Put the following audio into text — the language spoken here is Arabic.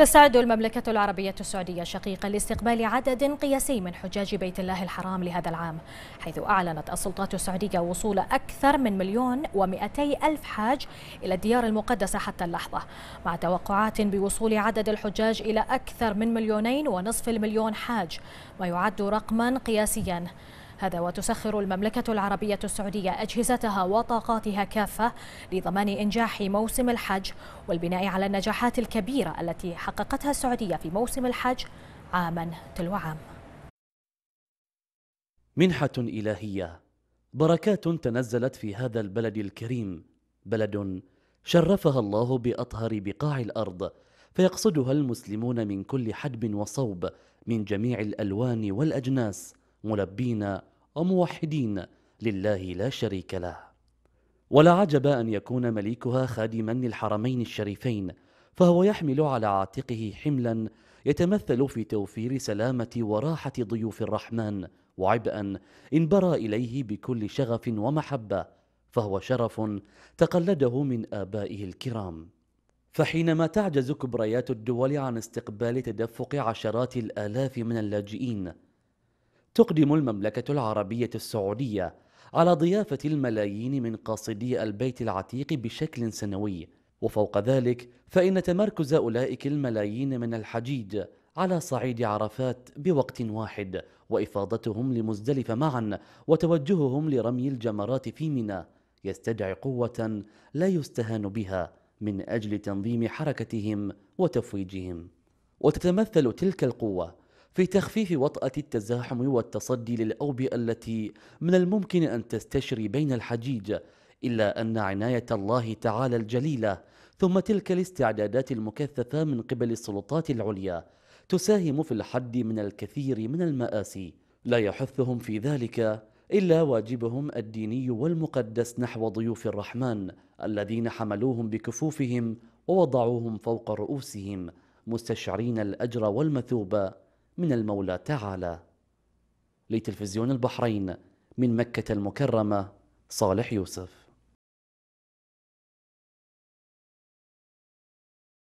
تستعد المملكة العربية السعودية شقيقا لاستقبال عدد قياسي من حجاج بيت الله الحرام لهذا العام حيث أعلنت السلطات السعودية وصول أكثر من مليون ومئتي ألف حاج إلى الديار المقدسة حتى اللحظة مع توقعات بوصول عدد الحجاج إلى أكثر من مليونين ونصف المليون حاج ما يعد رقما قياسيا هذا وتسخر المملكة العربية السعودية أجهزتها وطاقاتها كافة لضمان إنجاح موسم الحج والبناء على النجاحات الكبيرة التي حققتها السعودية في موسم الحج عاما تلو عام منحة إلهية بركات تنزلت في هذا البلد الكريم بلد شرفها الله بأطهر بقاع الأرض فيقصدها المسلمون من كل حدب وصوب من جميع الألوان والأجناس ملبين وموحدين لله لا شريك له ولا عجب أن يكون مليكها خادما للحرمين الشريفين فهو يحمل على عاتقه حملا يتمثل في توفير سلامة وراحة ضيوف الرحمن وعبئا انبرى إليه بكل شغف ومحبة فهو شرف تقلده من آبائه الكرام فحينما تعجز كبريات الدول عن استقبال تدفق عشرات الآلاف من اللاجئين تقدم المملكة العربية السعودية على ضيافة الملايين من قاصدي البيت العتيق بشكل سنوي وفوق ذلك فإن تمركز أولئك الملايين من الحجيج على صعيد عرفات بوقت واحد وإفاضتهم لمزدلفة معا وتوجههم لرمي الجمرات في منى يستدعي قوة لا يستهان بها من أجل تنظيم حركتهم وتفويجهم وتتمثل تلك القوة في تخفيف وطأة التزاحم والتصدي للأوبئة التي من الممكن أن تستشري بين الحجيج إلا أن عناية الله تعالى الجليلة ثم تلك الاستعدادات المكثفة من قبل السلطات العليا تساهم في الحد من الكثير من المآسي لا يحثهم في ذلك إلا واجبهم الديني والمقدس نحو ضيوف الرحمن الذين حملوهم بكفوفهم ووضعوهم فوق رؤوسهم مستشعرين الأجر والمثوبة من المولى تعالى لتلفزيون البحرين من مكة المكرمة صالح يوسف